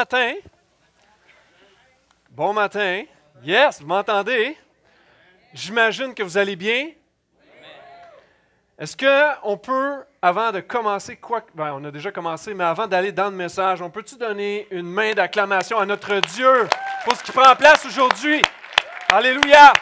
matin. Bon matin. Yes, vous m'entendez? J'imagine que vous allez bien. Est-ce qu'on peut, avant de commencer, quoi ben, on a déjà commencé, mais avant d'aller dans le message, on peut-tu donner une main d'acclamation à notre Dieu pour ce qui prend place aujourd'hui? Alléluia!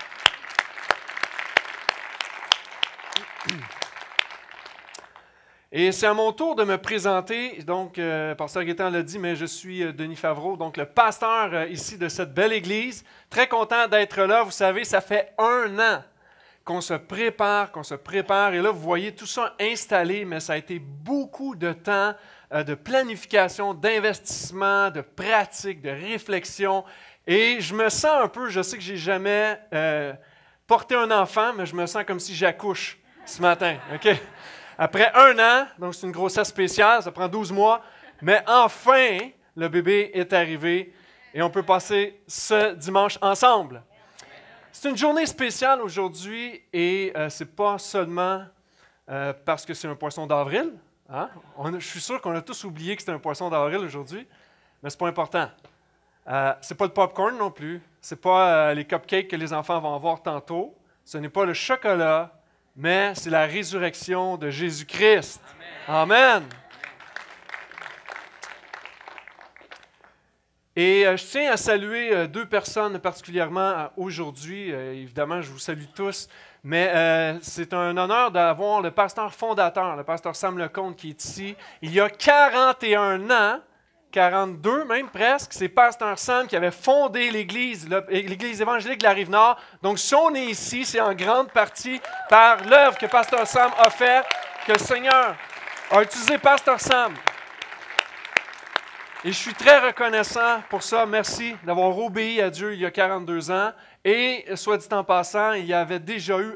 Et c'est à mon tour de me présenter. Donc, euh, Pasteur Gaétan l'a dit, mais je suis euh, Denis Favreau, donc le pasteur euh, ici de cette belle église. Très content d'être là. Vous savez, ça fait un an qu'on se prépare, qu'on se prépare. Et là, vous voyez tout ça installé, mais ça a été beaucoup de temps euh, de planification, d'investissement, de pratique, de réflexion. Et je me sens un peu, je sais que j'ai jamais porté un enfant, mais je me sens comme si j'accouche ce matin. OK? Après un an, donc c'est une grossesse spéciale, ça prend 12 mois, mais enfin, le bébé est arrivé et on peut passer ce dimanche ensemble. C'est une journée spéciale aujourd'hui et ce euh, c'est pas seulement euh, parce que c'est un poisson d'avril. Hein? je suis sûr qu'on a tous oublié que c'était un poisson d'avril aujourd'hui, mais c'est pas important. Euh, c'est pas le popcorn non plus. C'est pas euh, les cupcakes que les enfants vont avoir tantôt. Ce n'est pas le chocolat mais c'est la résurrection de Jésus-Christ. Amen. Et euh, je tiens à saluer euh, deux personnes particulièrement euh, aujourd'hui. évidemment, je vous salue tous, mais c'est un honneur d'avoir le pasteur fondateur, le pasteur Sam Lecomte, qui est ici. Il y a 41 ans, 42 même presque, c'est Pasteur Sam qui avait fondé l'Église, l'Église évangélique de la Rive-Nord. Donc si on est ici, c'est en grande partie par l'œuvre que Pasteur Sam a fait que le Seigneur a utilisé Pasteur Sam. Et je suis très reconnaissant pour ça. Merci d'avoir obéi à Dieu il y a 42 ans. Et soit dit en passant, il y avait déjà eu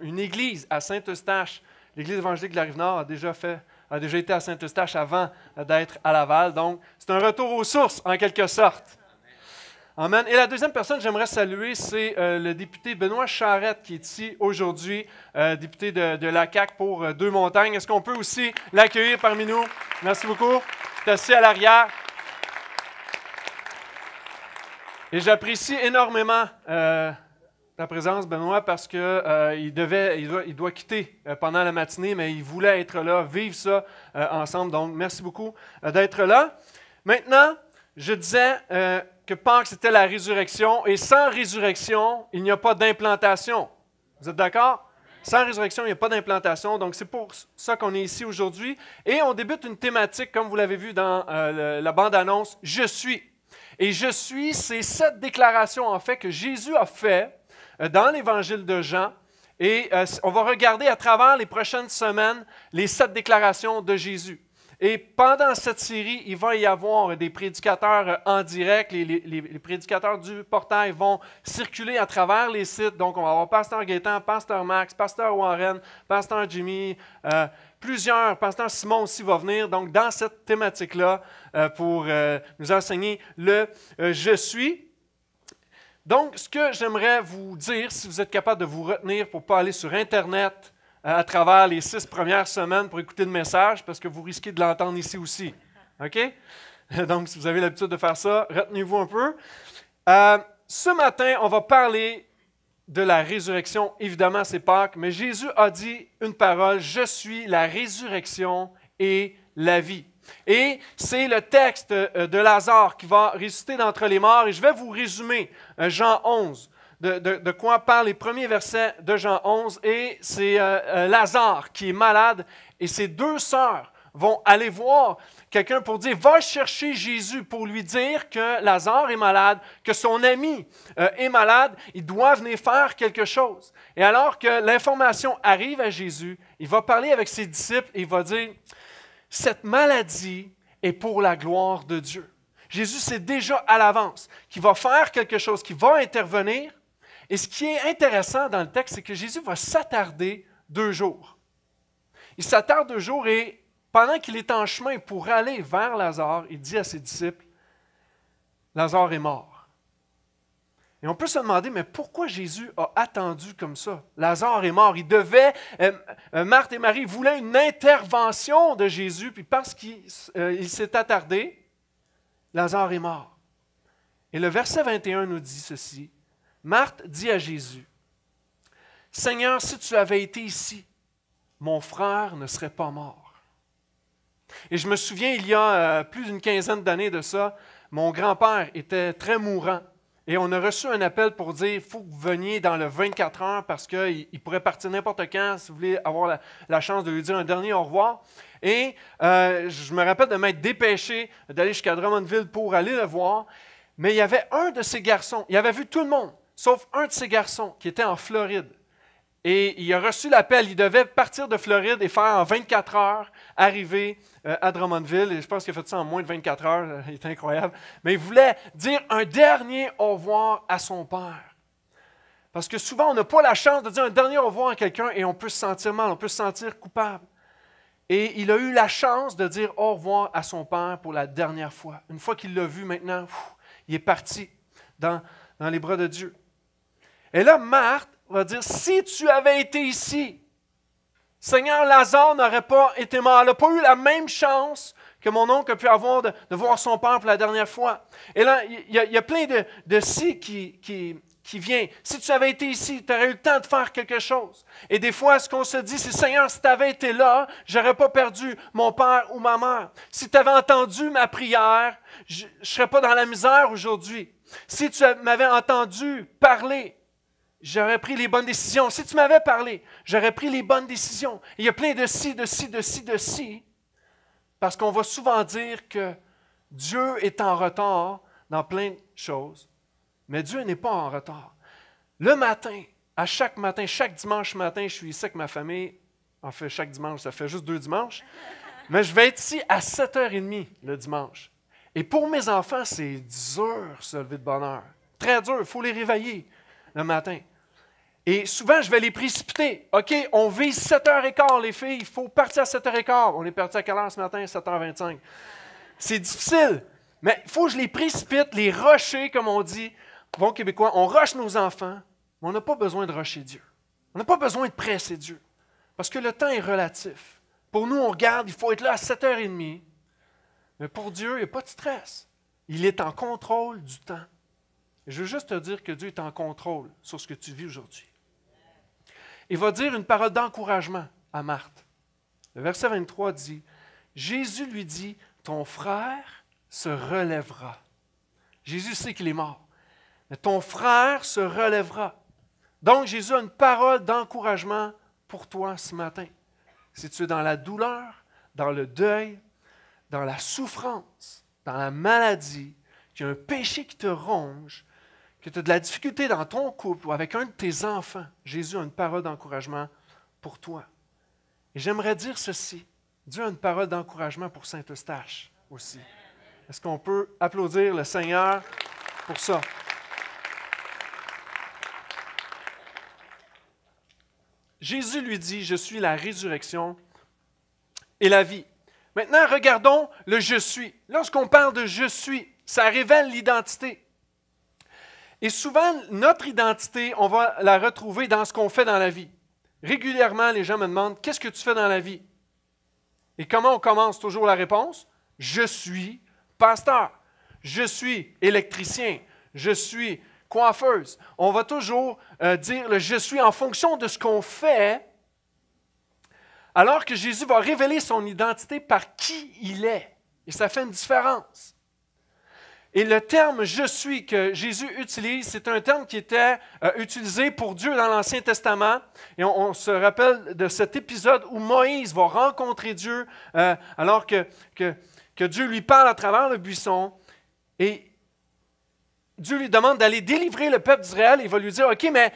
une église à Saint-Eustache. L'église évangélique de la Rive-Nord a déjà fait a déjà été à Saint-Eustache avant d'être à Laval. Donc, c'est un retour aux sources, en quelque sorte. Amen. Et la deuxième personne que j'aimerais saluer, c'est euh, le député Benoît Charette, qui est ici aujourd'hui, euh, député de, la cac pour euh, Deux-Montagnes. Est-ce qu'on peut aussi l'accueillir parmi nous? Merci beaucoup. es assis à l'arrière. Et j'apprécie énormément la présence, Benoît, parce qu'il euh, il devait, il doit, quitter euh, pendant la matinée, mais il voulait être là, vivre ça euh, ensemble. Donc, merci beaucoup d'être là. Maintenant, je disais que Pâques, c'était la résurrection, et sans résurrection, il n'y a pas d'implantation. Vous êtes d'accord? Sans résurrection, il n'y a pas d'implantation. Donc, c'est pour ça qu'on est ici aujourd'hui. Et on débute une thématique, comme vous l'avez vu dans la bande-annonce, Je suis. Et je suis, c'est cette déclaration, en fait, que Jésus a fait euh, dans l'évangile de Jean. Et euh, on va regarder à travers les prochaines semaines les sept déclarations de Jésus. Et pendant cette série, il va y avoir des prédicateurs euh, en direct. Les, prédicateurs du portail vont circuler à travers les sites. Donc, on va avoir Pasteur Gaétan, Pasteur Max, Pasteur Warren, Pasteur Jimmy, plusieurs. Pasteur Simon aussi va venir. Donc, dans cette thématique-là, pour nous enseigner le Je suis. Donc, ce que j'aimerais vous dire, si vous êtes capable de vous retenir pour ne pas aller sur Internet euh, à travers les six premières semaines pour écouter le message, parce que vous risquez de l'entendre ici aussi. OK? Donc, si vous avez l'habitude de faire ça, retenez-vous un peu. Euh, ce matin, on va parler de la résurrection. Évidemment, c'est Pâques, mais Jésus a dit une parole, je suis la résurrection et la vie. Et c'est le texte euh, de Lazare qui va résister d'entre les morts. Et je vais vous résumer euh, Jean 11, de, quoi parlent les premiers versets de Jean 11. Et c'est euh, Lazare qui est malade et ses deux sœurs vont aller voir quelqu'un pour dire, va chercher Jésus pour lui dire que Lazare est malade, que son ami est malade, il doit venir faire quelque chose. Et alors que l'information arrive à Jésus, il va parler avec ses disciples et il va dire, cette maladie est pour la gloire de Dieu. Jésus sait déjà à l'avance qu'il va faire quelque chose, qu'il va intervenir. Et ce qui est intéressant dans le texte, c'est que Jésus va s'attarder deux jours. Il s'attarde deux jours et pendant qu'il est en chemin pour aller vers Lazare, il dit à ses disciples, Lazare est mort. Et on peut se demander, mais pourquoi Jésus a attendu comme ça? Lazare est mort. Il devait, euh, euh, Marthe et Marie voulaient une intervention de Jésus, puis parce qu'il euh, s'est attardé, Lazare est mort. Et le verset 21 nous dit ceci. Marthe dit à Jésus, Seigneur, si tu avais été ici, mon frère ne serait pas mort. Et je me souviens, il y a plus d'une quinzaine d'années de ça, mon grand-père était très mourant. Et on a reçu un appel pour dire, il faut que vous veniez dans le 24 heures parce qu'il pourrait partir n'importe quand si vous voulez avoir la, chance de lui dire un dernier au revoir. Et euh, je me rappelle de m'être dépêché d'aller jusqu'à Drummondville pour aller le voir. Mais il y avait un de ces garçons, il avait vu tout le monde, sauf un de ces garçons qui était en Floride. Et il a reçu l'appel. Il devait partir de Floride et faire en 24 heures arriver euh, à Drummondville. Et je pense qu'il a fait ça en moins de 24 heures. C'est incroyable. Mais il voulait dire un dernier au revoir à son père. Parce que souvent, on n'a pas la chance de dire un dernier au revoir à quelqu'un et on peut se sentir mal, on peut se sentir coupable. Et il a eu la chance de dire au revoir à son père pour la dernière fois. Une fois qu'il l'a vu maintenant, il est parti dans, dans les bras de Dieu. Et là, Marthe, on va dire, si tu avais été ici, Seigneur Lazare n'aurait pas été mort, Elle n'a pas eu la même chance que mon oncle a pu avoir de, voir son père pour la dernière fois. Et là, il y, a plein de, si qui, vient. Si tu avais été ici, tu aurais eu le temps de faire quelque chose. Et des fois, ce qu'on se dit, c'est Seigneur, si tu avais été là, j'aurais pas perdu mon père ou ma mère. Si tu avais entendu ma prière, je ne serais pas dans la misère aujourd'hui. Si tu m'avais entendu parler, j'aurais pris les bonnes décisions. Si tu m'avais parlé, j'aurais pris les bonnes décisions. Il y a plein de si, de si, de si, de si. Parce qu'on va souvent dire que Dieu est en retard dans plein de choses, mais Dieu n'est pas en retard. Le matin, à chaque matin, chaque dimanche matin, je suis ici avec ma famille. En fait, chaque dimanche, ça fait juste deux dimanches. Mais je vais être ici à 7h30 le dimanche. Et pour mes enfants, c'est dur se lever de bonne heure. Très dur, il faut les réveiller le matin. Et souvent, je vais les précipiter. OK, on vise 7h15, les filles. Il faut partir à 7h15. On est parti à quelle heure ce matin? 7h25. C'est difficile. Mais il faut que je les précipite, les rusher, comme on dit. Bon québécois, on roche nos enfants. Mais on n'a pas besoin de rocher Dieu. On n'a pas besoin de presser Dieu. Parce que le temps est relatif. Pour nous, on regarde, il faut être là à 7h30. Mais pour Dieu, il n'y a pas de stress. Il est en contrôle du temps. je veux juste te dire que Dieu est en contrôle sur ce que tu vis aujourd'hui il va dire une parole d'encouragement à Marthe. Le verset 23 dit, Jésus lui dit, ton frère se relèvera. Jésus sait qu'il est mort, mais ton frère se relèvera. Donc Jésus a une parole d'encouragement pour toi ce matin. Si tu es dans la douleur, dans le deuil, dans la souffrance, dans la maladie, qu'il y a un péché qui te ronge, que tu as de la difficulté dans ton couple ou avec un de tes enfants, Jésus a une parole d'encouragement pour toi. Et j'aimerais dire ceci. Dieu a une parole d'encouragement pour Saint-Eustache aussi. Est-ce qu'on peut applaudir le Seigneur pour ça? Jésus lui dit, je suis la résurrection et la vie. Maintenant, regardons le je suis. Lorsqu'on parle de je suis, ça révèle l'identité. Et souvent, notre identité, on va la retrouver dans ce qu'on fait dans la vie. Régulièrement, les gens me demandent, qu'est-ce que tu fais dans la vie? Et comment on commence toujours la réponse? Je suis pasteur, je suis électricien, je suis coiffeuse. On va toujours euh, dire je suis en fonction de ce qu'on fait, alors que Jésus va révéler son identité par qui il est. Et ça fait une différence. Et le terme je suis que Jésus utilise, c'est un terme qui était euh, utilisé pour Dieu dans l'Ancien Testament. Et on, se rappelle de cet épisode où Moïse va rencontrer Dieu euh, alors que, que, Dieu lui parle à travers le buisson. Et Dieu lui demande d'aller délivrer le peuple d'Israël. Il va lui dire, OK, mais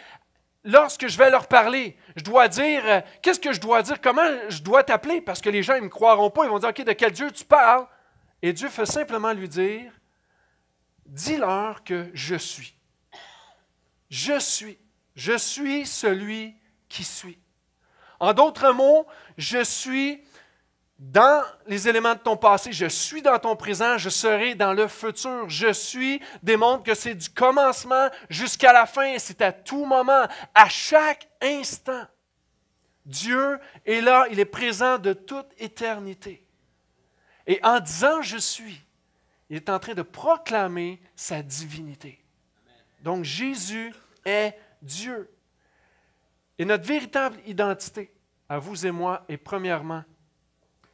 lorsque je vais leur parler, je dois dire, euh, qu'est-ce que je dois dire? Comment je dois t'appeler? Parce que les gens ne me croiront pas. Ils vont dire, OK, de quel Dieu tu parles? Et Dieu fait simplement lui dire, dis-leur que je suis. Je suis. Je suis celui qui suis. En d'autres mots, je suis dans les éléments de ton passé, je suis dans ton présent, je serai dans le futur, je suis démontre que c'est du commencement jusqu'à la fin, c'est à tout moment, à chaque instant. Dieu est là, il est présent de toute éternité. Et en disant je suis, il est en train de proclamer sa divinité. Donc Jésus est Dieu. Et notre véritable identité, à vous et moi, est premièrement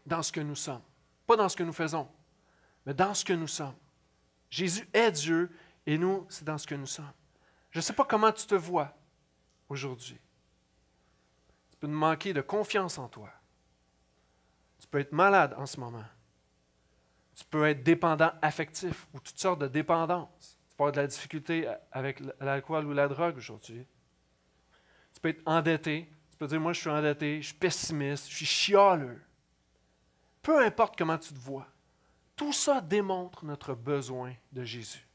dans ce que nous sommes. Pas dans ce que nous faisons, mais dans ce que nous sommes. Jésus est Dieu et nous, c'est dans ce que nous sommes. Je ne sais pas comment tu te vois aujourd'hui. Tu peux manquer de confiance en toi. Tu peux être malade en ce moment peux être dépendant affectif ou toutes sortes de dépendances. Tu peux avoir de la difficulté avec l'alcool ou la drogue aujourd'hui. Tu peux être endetté. Tu peux dire, moi, je suis endetté, je suis pessimiste, je suis chialeux. Peu importe comment tu te vois, tout ça démontre notre besoin de Jésus.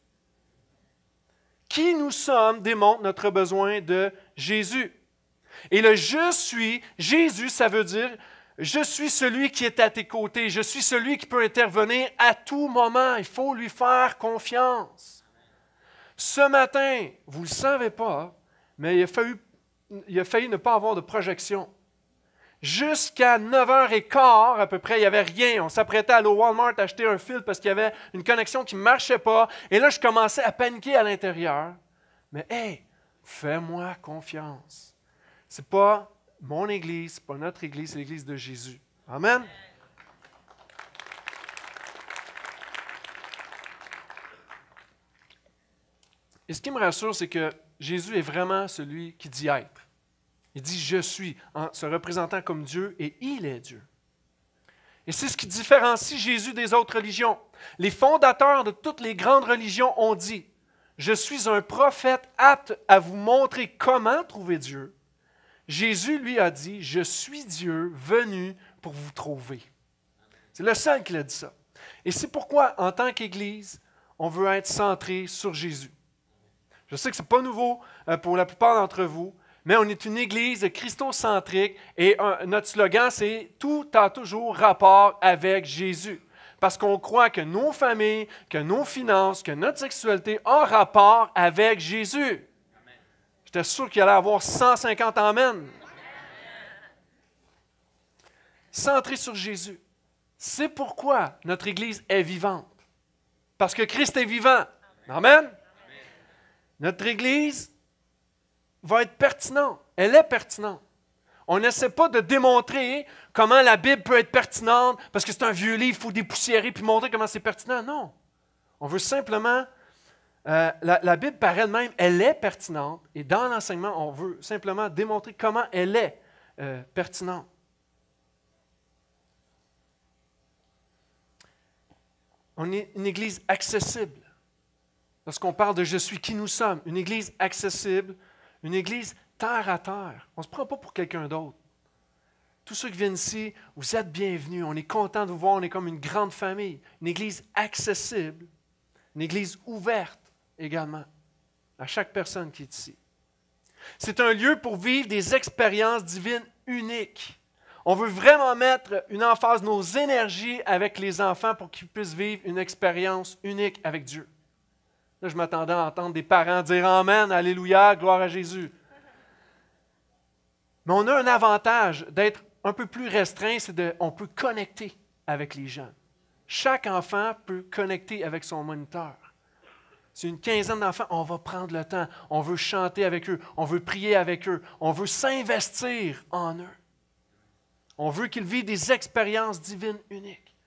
Qui nous sommes démontre notre besoin de Jésus. Et le je suis Jésus, ça veut dire je suis celui qui est à tes côtés. Je suis celui qui peut intervenir à tout moment. Il faut lui faire confiance. Ce matin, vous ne le savez pas, mais il a, failli, ne pas avoir de projection. Jusqu'à 9h15 à peu près, il n'y avait rien. On s'apprêtait à aller au Walmart acheter un fil parce qu'il y avait une connexion qui ne marchait pas. Et là, je commençais à paniquer à l'intérieur. Mais hey, fais-moi confiance. C'est pas mon Église, pas notre Église, l'Église de Jésus. Amen. Et ce qui me rassure, c'est que Jésus est vraiment celui qui dit être. Il dit je suis en se représentant comme Dieu et il est Dieu. Et c'est ce qui différencie Jésus des autres religions. Les fondateurs de toutes les grandes religions ont dit, je suis un prophète apte à vous montrer comment trouver Dieu Jésus lui a dit, je suis Dieu venu pour vous trouver. C'est le seul qui a dit ça. Et c'est pourquoi, en tant qu'Église, on veut être centré sur Jésus. Je sais que ce n'est pas nouveau euh, pour la plupart d'entre vous, mais on est une Église christocentrique et euh, notre slogan, c'est Tout a toujours rapport avec Jésus. Parce qu'on croit que nos familles, que nos finances, que notre sexualité ont rapport avec Jésus. J'étais sûr qu'il allait avoir 150 Amen. Centré sur Jésus. C'est pourquoi notre Église est vivante. Parce que Christ est vivant. Amen. Notre Église va être pertinente. Elle est pertinente. On n'essaie pas de démontrer comment la Bible peut être pertinente parce que c'est un vieux livre, il faut dépoussiérer puis montrer comment c'est pertinent. Non. On veut simplement euh, la, Bible par elle-même, elle est pertinente. Et dans l'enseignement, on veut simplement démontrer comment elle est euh, pertinente. On est une Église accessible. Lorsqu'on parle de je suis qui nous sommes, une Église accessible, une Église terre à terre. On ne se prend pas pour quelqu'un d'autre. Tous ceux qui viennent ici, vous êtes bienvenus. On est content de vous voir. On est comme une grande famille, une Église accessible une église ouverte, également à chaque personne qui est ici. C'est un lieu pour vivre des expériences divines uniques. On veut vraiment mettre une emphase, nos énergies avec les enfants pour qu'ils puissent vivre une expérience unique avec Dieu. Là, je m'attendais à entendre des parents dire Amen, Alléluia, gloire à Jésus. Mais on a un avantage d'être un peu plus restreint, c'est qu'on peut connecter avec les gens. Chaque enfant peut connecter avec son moniteur. C'est une quinzaine d'enfants. On va prendre le temps. On veut chanter avec eux. On veut prier avec eux. On veut s'investir en eux. On veut qu'ils vivent des expériences divines uniques.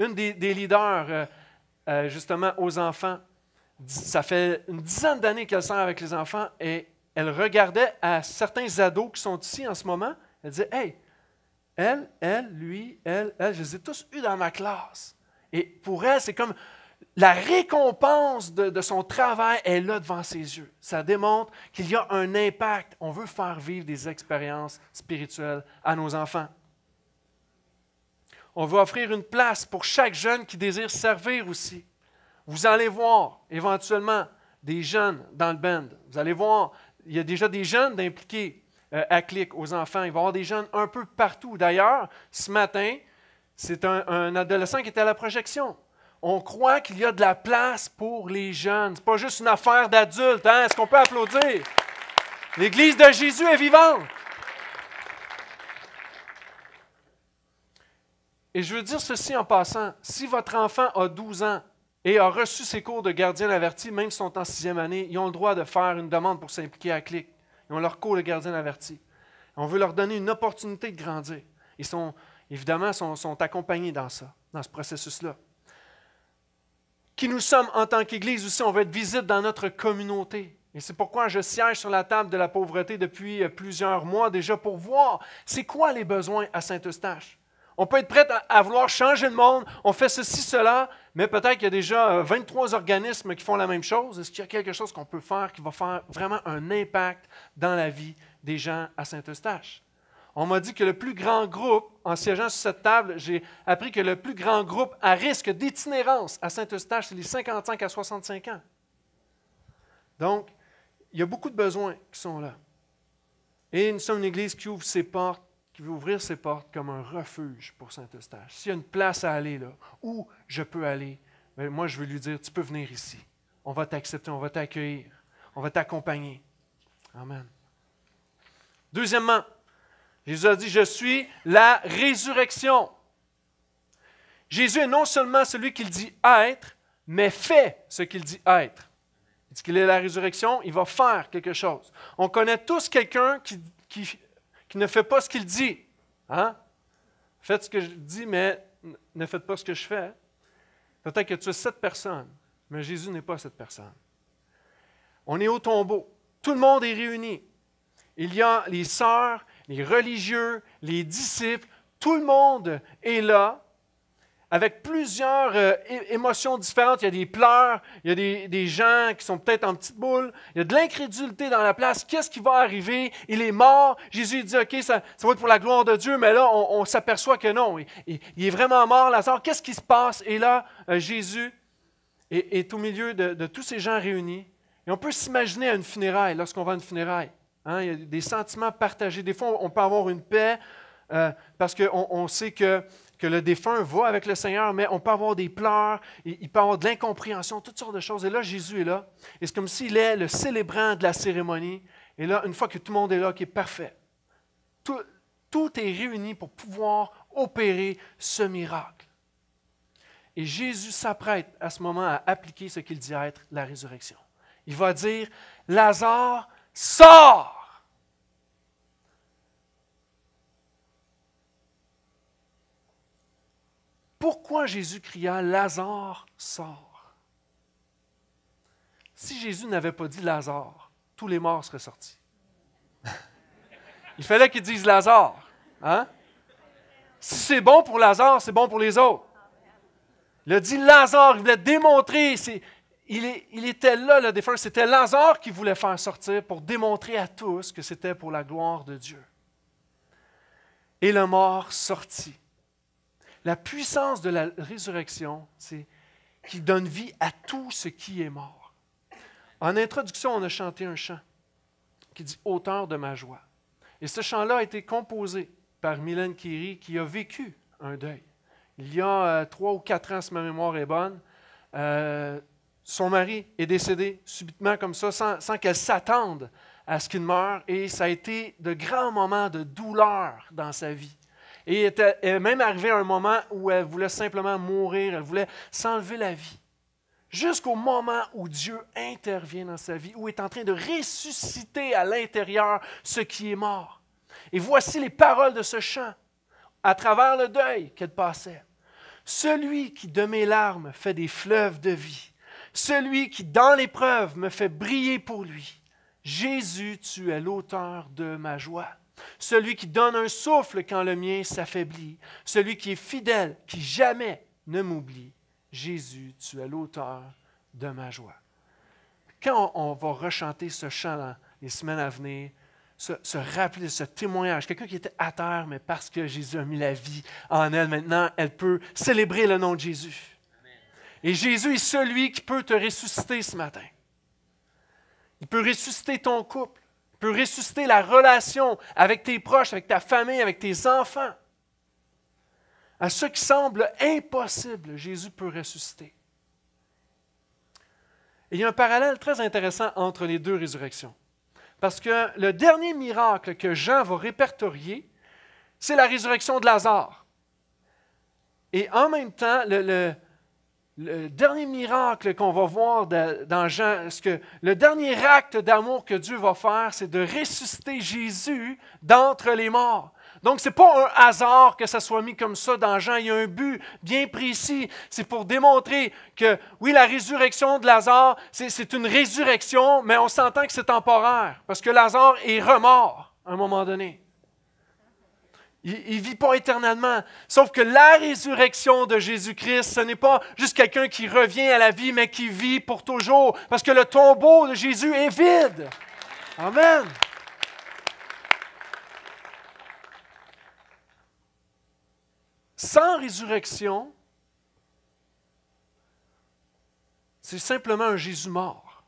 Une des, leaders, euh, euh, justement, aux enfants, ça fait une dizaine d'années qu'elle sort avec les enfants et elle regardait à certains ados qui sont ici en ce moment. Elle disait Hey, elle, elle, lui, elle, elle, je les ai tous eus dans ma classe. Et pour elle, c'est comme la récompense de, son travail est là devant ses yeux. Ça démontre qu'il y a un impact. On veut faire vivre des expériences spirituelles à nos enfants. On veut offrir une place pour chaque jeune qui désire servir aussi. Vous allez voir éventuellement des jeunes dans le band. Vous allez voir, il y a déjà des jeunes impliqués à euh, clic aux enfants. Il va y avoir des jeunes un peu partout. D'ailleurs, ce matin, c'est un adolescent qui était à la projection on croit qu'il y a de la place pour les jeunes. Ce n'est pas juste une affaire d'adultes. Hein? Est-ce qu'on peut applaudir? L'Église de Jésus est vivante. Et je veux dire ceci en passant. Si votre enfant a 12 ans et a reçu ses cours de gardien averti, même s'ils sont en sixième année, ils ont le droit de faire une demande pour s'impliquer à CLIC. Ils ont leur cours de gardien averti. On veut leur donner une opportunité de grandir. Ils sont, évidemment, sont accompagnés dans ça, dans ce processus-là qui nous sommes en tant qu'Église aussi. On va être visite dans notre communauté. Et c'est pourquoi je siège sur la table de la pauvreté depuis euh, plusieurs mois déjà pour voir c'est quoi les besoins à Saint-Eustache. On peut être prêt à, à, vouloir changer le monde, on fait ceci, cela, mais peut-être qu'il y a déjà 23 euh, organismes qui font la même chose. Est-ce qu'il y a quelque chose qu'on peut faire qui va faire vraiment un impact dans la vie des gens à Saint-Eustache? On m'a dit que le plus grand groupe, en siégeant sur cette table, j'ai appris que le plus grand groupe à risque d'itinérance à Saint-Eustache, c'est les 55 à 65 ans. Donc, il y a beaucoup de besoins qui sont là. Et nous sommes une Église qui ouvre ses portes, qui veut ouvrir ses portes comme un refuge pour Saint-Eustache. S'il y a une place à aller là, où je peux aller, ben, moi je veux lui dire, tu peux venir ici. On va t'accepter, on va t'accueillir, on va t'accompagner. Amen. Deuxièmement, Jésus a dit, je suis la résurrection. Jésus est non seulement celui qu'il dit être, mais fait ce qu'il dit être. Il dit qu'il est la résurrection, il va faire quelque chose. On connaît tous quelqu'un qui, qui, ne fait pas ce qu'il dit. Hein? Faites ce que je dis, mais ne faites pas ce que je fais. Peut-être que tu es cette personne, mais Jésus n'est pas cette personne. On est au tombeau. Tout le monde est réuni. Il y a les sœurs, les religieux, les disciples, tout le monde est là avec plusieurs euh, émotions différentes. Il y a des pleurs, il y a des, gens qui sont peut-être en petite boule, il y a de l'incrédulité dans la place. Qu'est-ce qui va arriver? Il est mort. Jésus dit, OK, ça, va être pour la gloire de Dieu, mais là, on, s'aperçoit que non. Il, est vraiment mort, Lazare. Qu'est-ce qui se passe? Et là, euh, Jésus est, au milieu de, de tous ces gens réunis. Et on peut s'imaginer à une funéraille, lorsqu'on va à une funéraille. Hein, il y a des sentiments partagés. Des fois, on peut avoir une paix euh, parce qu'on on sait que, le défunt va avec le Seigneur, mais on peut avoir des pleurs, il, il peut avoir de l'incompréhension, toutes sortes de choses. Et là, Jésus est là. Et c'est comme s'il est le célébrant de la cérémonie. Et là, une fois que tout le monde est là, qui est parfait, tout, tout est réuni pour pouvoir opérer ce miracle. Et Jésus s'apprête à ce moment à appliquer ce qu'il dit être la résurrection. Il va dire, Lazare Sors! Pourquoi Jésus cria Lazare, sors? Si Jésus n'avait pas dit Lazare, tous les morts seraient sortis. Il fallait qu'il dise, « Lazare. Hein? Si c'est bon pour Lazare, c'est bon pour les autres. Il a dit Lazare, il voulait démontrer, il, était là, le défunt. C'était Lazare qui voulait faire sortir pour démontrer à tous que c'était pour la gloire de Dieu. Et le mort sortit. La puissance de la résurrection, c'est qui donne vie à tout ce qui est mort. En introduction, on a chanté un chant qui dit Auteur de ma joie. Et ce chant-là a été composé par Mylène Kiri qui a vécu un deuil. Il y a euh, trois ou quatre ans, si ma mémoire est bonne, euh, son mari est décédé subitement comme ça, sans, qu'elle s'attende à ce qu'il meure. Et ça a été de grands moments de douleur dans sa vie. Et elle est même arrivée à un moment où elle voulait simplement mourir, elle voulait s'enlever la vie. Jusqu'au moment où Dieu intervient dans sa vie, où est en train de ressusciter à l'intérieur ce qui est mort. Et voici les paroles de ce chant à travers le deuil qu'elle passait. Celui qui de mes larmes fait des fleuves de vie, celui qui dans l'épreuve me fait briller pour lui. Jésus, tu es l'auteur de ma joie. Celui qui donne un souffle quand le mien s'affaiblit. Celui qui est fidèle, qui jamais ne m'oublie. Jésus, tu es l'auteur de ma joie. Quand on va rechanter ce chant les semaines à venir, se, se de ce témoignage, quelqu'un qui était à terre, mais parce que Jésus a mis la vie en elle maintenant, elle peut célébrer le nom de Jésus. Et Jésus est celui qui peut te ressusciter ce matin. Il peut ressusciter ton couple. Il peut ressusciter la relation avec tes proches, avec ta famille, avec tes enfants. À ce qui semble impossible, Jésus peut ressusciter. il y a un parallèle très intéressant entre les deux résurrections. Parce que le dernier miracle que Jean va répertorier, c'est la résurrection de Lazare. Et en même temps, le, le dernier miracle qu'on va voir dans Jean, que, le dernier acte d'amour que Dieu va faire, c'est de ressusciter Jésus d'entre les morts. Donc, ce n'est pas un hasard que ça soit mis comme ça dans Jean. Il y a un but bien précis. C'est pour démontrer que, oui, la résurrection de Lazare, c'est une résurrection, mais on s'entend que c'est temporaire, parce que Lazare est remort à un moment donné. Il ne vit pas éternellement. Sauf que la résurrection de Jésus-Christ, ce n'est pas juste quelqu'un qui revient à la vie, mais qui vit pour toujours. Parce que le tombeau de Jésus est vide. Amen. Sans résurrection, c'est simplement un Jésus mort.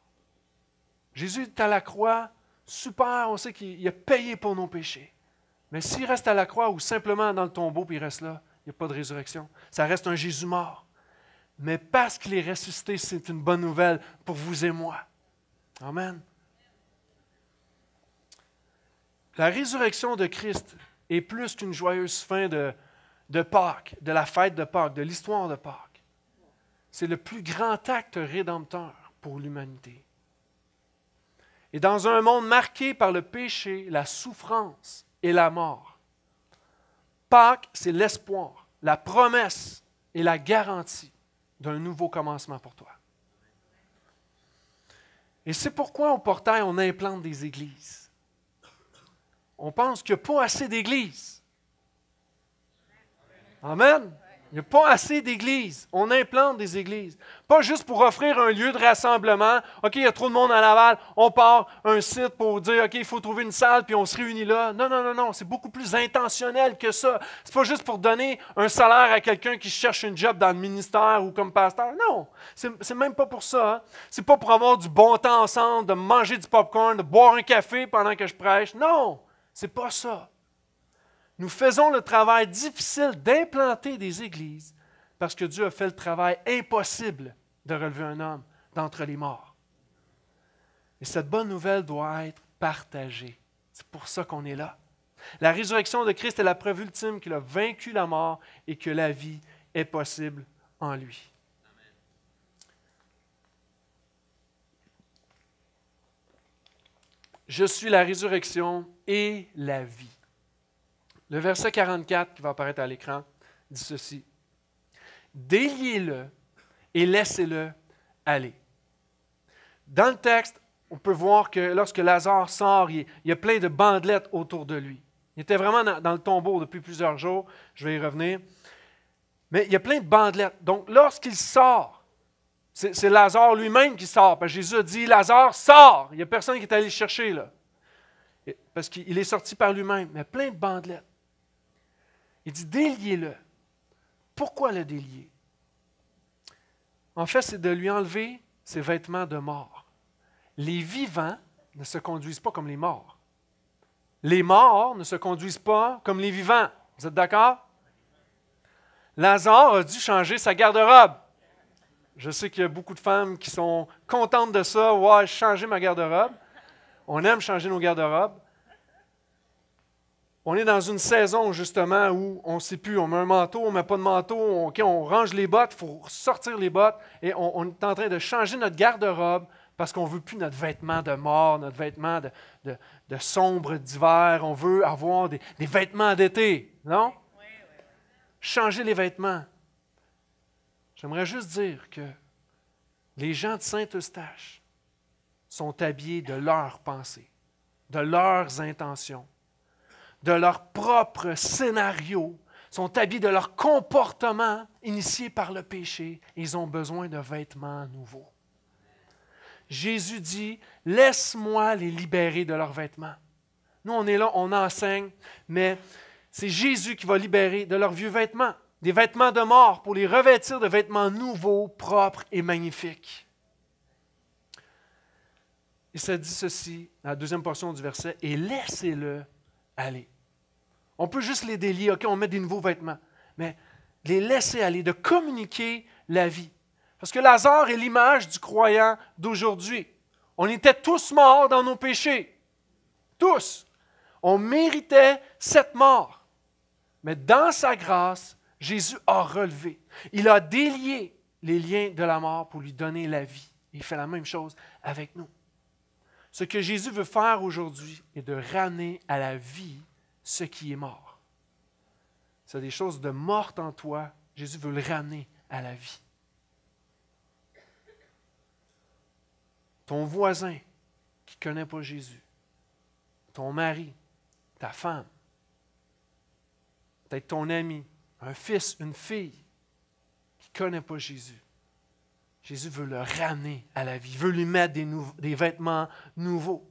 Jésus est à la croix, super, on sait qu'il a payé pour nos péchés. Mais s'il reste à la croix ou simplement dans le tombeau, puis il reste là, il n'y a pas de résurrection. Ça reste un Jésus mort. Mais parce qu'il est ressuscité, c'est une bonne nouvelle pour vous et moi. Amen. La résurrection de Christ est plus qu'une joyeuse fin de, de Pâques, de la fête de Pâques, de l'histoire de Pâques. C'est le plus grand acte rédempteur pour l'humanité. Et dans un monde marqué par le péché, la souffrance, et la mort. Pâques, c'est l'espoir, la promesse et la garantie d'un nouveau commencement pour toi. Et c'est pourquoi au portail, on implante des églises. On pense qu'il n'y a pas assez d'églises. Amen. Il n'y a pas assez d'églises. On implante des églises. Pas juste pour offrir un lieu de rassemblement. OK, il y a trop de monde à Laval. On part un site pour dire OK, il faut trouver une salle puis on se réunit là. Non, non, non, non. C'est beaucoup plus intentionnel que ça. C'est pas juste pour donner un salaire à quelqu'un qui cherche une job dans le ministère ou comme pasteur. Non. C'est même pas pour ça. Hein. C'est pas pour avoir du bon temps ensemble, de manger du popcorn, de boire un café pendant que je prêche. Non. C'est pas ça. Nous faisons le travail difficile d'implanter des églises parce que Dieu a fait le travail impossible de relever un homme d'entre les morts. Et cette bonne nouvelle doit être partagée. C'est pour ça qu'on est là. La résurrection de Christ est la preuve ultime qu'il a vaincu la mort et que la vie est possible en lui. Je suis la résurrection et la vie. Le verset 44 qui va apparaître à l'écran dit ceci. Déliez-le et laissez-le aller. Dans le texte, on peut voir que lorsque Lazare sort, il y a plein de bandelettes autour de lui. Il était vraiment dans, le tombeau depuis plusieurs jours, je vais y revenir. Mais il y a plein de bandelettes. Donc lorsqu'il sort, c'est Lazare lui-même qui sort. Parce que Jésus dit, Lazare sort. Il n'y a personne qui est allé le chercher là. Parce qu'il est sorti par lui-même. Mais plein de bandelettes. Il dit, déliez-le. Pourquoi le délier? En fait, c'est de lui enlever ses vêtements de mort. Les vivants ne se conduisent pas comme les morts. Les morts ne se conduisent pas comme les vivants. Vous êtes d'accord? Lazare a dû changer sa garde-robe. Je sais qu'il y a beaucoup de femmes qui sont contentes de ça. Ouais, changer ma garde-robe. On aime changer nos garde-robes on est dans une saison justement où on ne sait plus, on met un manteau, on ne met pas de manteau, on, on range les bottes, il faut sortir les bottes et on, est en train de changer notre garde-robe parce qu'on ne veut plus notre vêtement de mort, notre vêtement de, sombre d'hiver, on veut avoir des, des vêtements d'été, non? Changer les vêtements. J'aimerais juste dire que les gens de Saint-Eustache sont habillés de leurs pensées, de leurs intentions de leur propre scénario, sont habillés de leur comportement initié par le péché. Ils ont besoin de vêtements nouveaux. Jésus dit, laisse-moi les libérer de leurs vêtements. Nous, on est là, on enseigne, mais c'est Jésus qui va libérer de leurs vieux vêtements, des vêtements de mort, pour les revêtir de vêtements nouveaux, propres et magnifiques. Il se dit ceci, dans la deuxième portion du verset, et laissez-le Allez, On peut juste les délier, OK, on met des nouveaux vêtements, mais les laisser aller, de communiquer la vie. Parce que Lazare est l'image du croyant d'aujourd'hui. On était tous morts dans nos péchés. Tous. On méritait cette mort. Mais dans sa grâce, Jésus a relevé. Il a délié les liens de la mort pour lui donner la vie. Il fait la même chose avec nous. Ce que Jésus veut faire aujourd'hui est de ramener à la vie ce qui est mort. C'est des choses de mortes en toi. Jésus veut le ramener à la vie. Ton voisin qui ne connaît pas Jésus, ton mari, ta femme, peut-être ton ami, un fils, une fille qui ne connaît pas Jésus, Jésus veut le ramener à la vie, veut lui mettre des, vêtements nouveaux.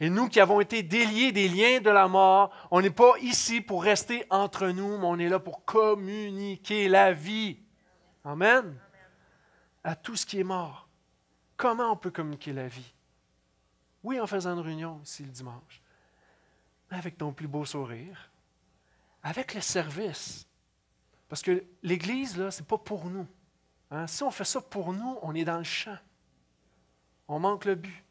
Et nous qui avons été déliés des liens de la mort, on n'est pas ici pour rester entre nous, mais on est là pour communiquer la vie. Amen. À tout ce qui est mort. Comment on peut communiquer la vie? Oui, en faisant une réunion ici le dimanche, avec ton plus beau sourire, avec le service. Parce que l'Église, là, ce n'est pas pour nous. Hein? Si on fait ça pour nous, on est dans le champ. On manque le but.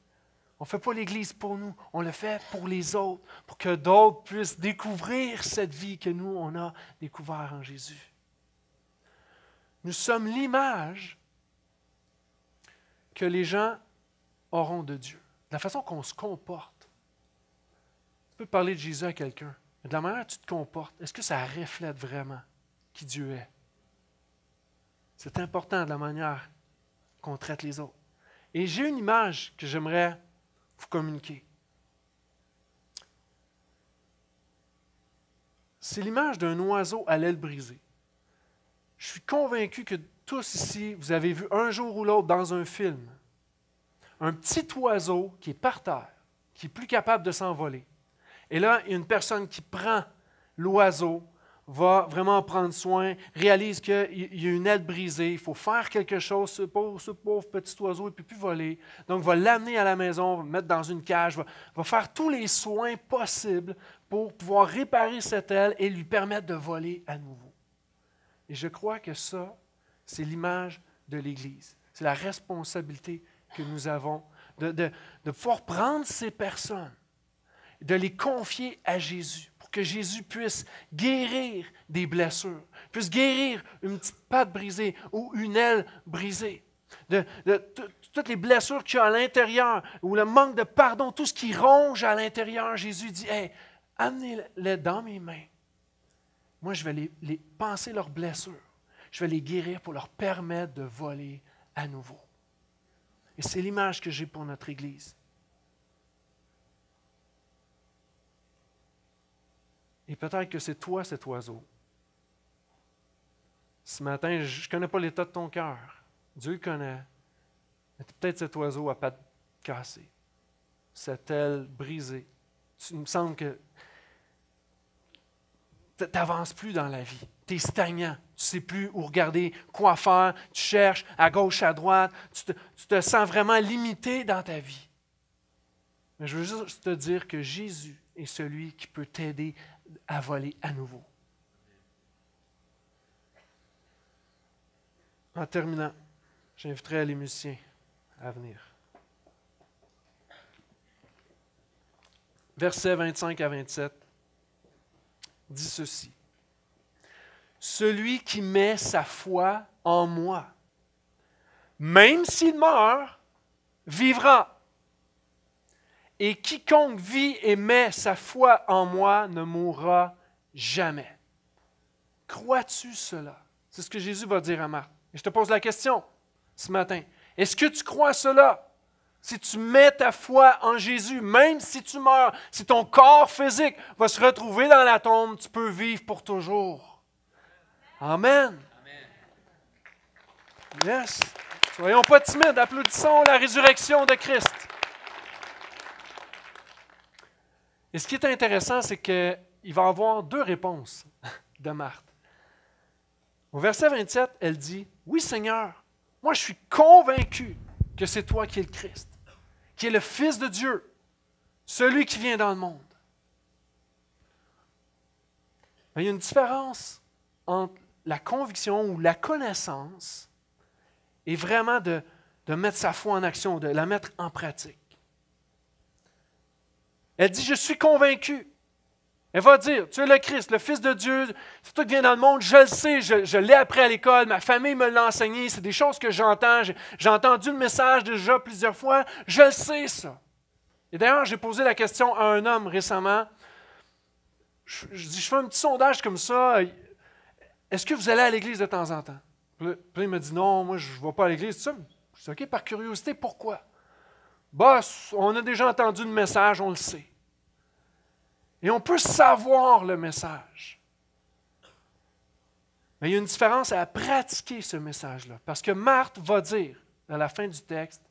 On ne fait pas l'Église pour nous, on le fait pour les autres, pour que d'autres puissent découvrir cette vie que nous, on a découvert en Jésus. Nous sommes l'image que les gens auront de Dieu, de la façon qu'on se comporte. Tu peux parler de Jésus à quelqu'un, mais de la manière dont tu te comportes, est-ce que ça reflète vraiment qui Dieu est? C'est important de la manière qu'on traite les autres. Et j'ai une image que j'aimerais vous communiquer. C'est l'image d'un oiseau à l'aile brisée. Je suis convaincu que tous ici, vous avez vu un jour ou l'autre dans un film un petit oiseau qui est par terre, qui est plus capable de s'envoler. Et là, il y a une personne qui prend l'oiseau va vraiment prendre soin, réalise qu'il y a une aile brisée, il faut faire quelque chose, ce pauvre, ce pauvre petit oiseau ne peut plus voler. Donc, va l'amener à la maison, va le mettre dans une cage, va, va faire tous les soins possibles pour pouvoir réparer cette aile et lui permettre de voler à nouveau. Et je crois que ça, c'est l'image de l'Église. C'est la responsabilité que nous avons de, de, de pouvoir prendre ces personnes, de les confier à Jésus que Jésus puisse guérir des blessures, puisse guérir une petite patte brisée ou une aile brisée, de, toutes les blessures qu'il y a à l'intérieur ou le manque de pardon, tout ce qui ronge à l'intérieur. Jésus dit, hey, amenez-les dans mes mains. Moi, je vais les, les leurs blessures. Je vais les guérir pour leur permettre de voler à nouveau. Et c'est l'image que j'ai pour notre Église. Et peut-être que c'est toi cet oiseau. Ce matin, je ne connais pas l'état de ton cœur. Dieu connaît. Mais peut-être cet oiseau à pas cassé. cette aile brisée. il me semble que tu n'avances plus dans la vie. Tu es stagnant. Tu ne sais plus où regarder, quoi faire. Tu cherches à gauche, à droite. Tu te, tu te sens vraiment limité dans ta vie. Mais je veux juste te dire que Jésus est celui qui peut t'aider à voler à nouveau. En terminant, j'inviterai les musiciens à venir. Versets 25 à 27 dit ceci. Celui qui met sa foi en moi, même s'il meurt, vivra et quiconque vit et met sa foi en moi ne mourra jamais. Crois-tu cela? C'est ce que Jésus va dire à Marc. Et je te pose la question ce matin. Est-ce que tu crois cela? Si tu mets ta foi en Jésus, même si tu meurs, si ton corps physique va se retrouver dans la tombe, tu peux vivre pour toujours. Amen. Amen. Yes. Soyons pas timides, applaudissons la résurrection de Christ. Et ce qui est intéressant, c'est qu'il va avoir deux réponses de Marthe. Au verset 27, elle dit, Oui Seigneur, moi je suis convaincu que c'est toi qui es le Christ, qui es le Fils de Dieu, celui qui vient dans le monde. il y a une différence entre la conviction ou la connaissance et vraiment de mettre sa foi en action, de la mettre en pratique. Elle dit, je suis convaincue. Elle va dire, tu es le Christ, le Fils de Dieu, c'est toi qui viens dans le monde, je le sais, je, l'ai appris à l'école, ma famille me l'a enseigné, c'est des choses que j'entends, j'ai entendu le message déjà plusieurs fois, je le sais ça. Et d'ailleurs, j'ai posé la question à un homme récemment, je, dis, je fais un petit sondage comme ça, est-ce que vous allez à l'église de temps en temps? Puis il me dit, non, moi je ne vais pas à l'église, ça. Je suis OK, par curiosité, pourquoi? Boss, on a déjà entendu le message, on le sait. Et on peut savoir le message. Mais il y a une différence à pratiquer ce message-là. Parce que Marthe va dire, à la fin du texte,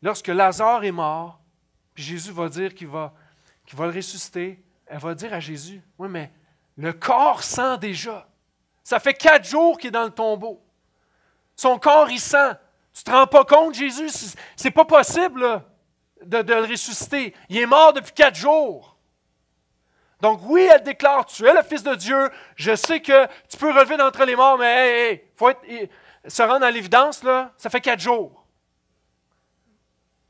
lorsque Lazare est mort, puis Jésus va dire qu'il va, va le ressusciter, elle va dire à Jésus, oui, mais le corps sent déjà. Ça fait quatre jours qu'il est dans le tombeau. Son corps, il sent. Tu ne te rends pas compte, Jésus? C'est pas possible de, le ressusciter. Il est mort depuis quatre jours. Donc oui, elle déclare, tu es le Fils de Dieu, je sais que tu peux relever d'entre les morts, mais il faut eh, se rendre à l'évidence, là, ça fait quatre jours.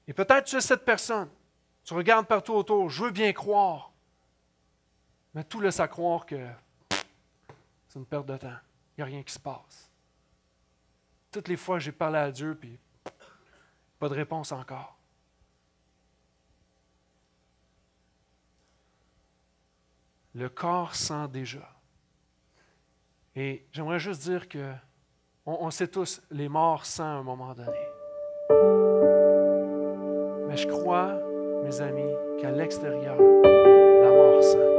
Et peut-être tu es cette personne. Tu regardes partout autour, je veux bien croire. Mais tout le à croire que c'est une perte de temps. Il n'y a rien qui se passe toutes les fois, j'ai parlé à Dieu, puis pas de réponse encore. Le corps sent déjà. Et j'aimerais juste dire que on, sait tous, les morts sentent à un moment donné. Mais je crois, mes amis, qu'à l'extérieur, la mort sent.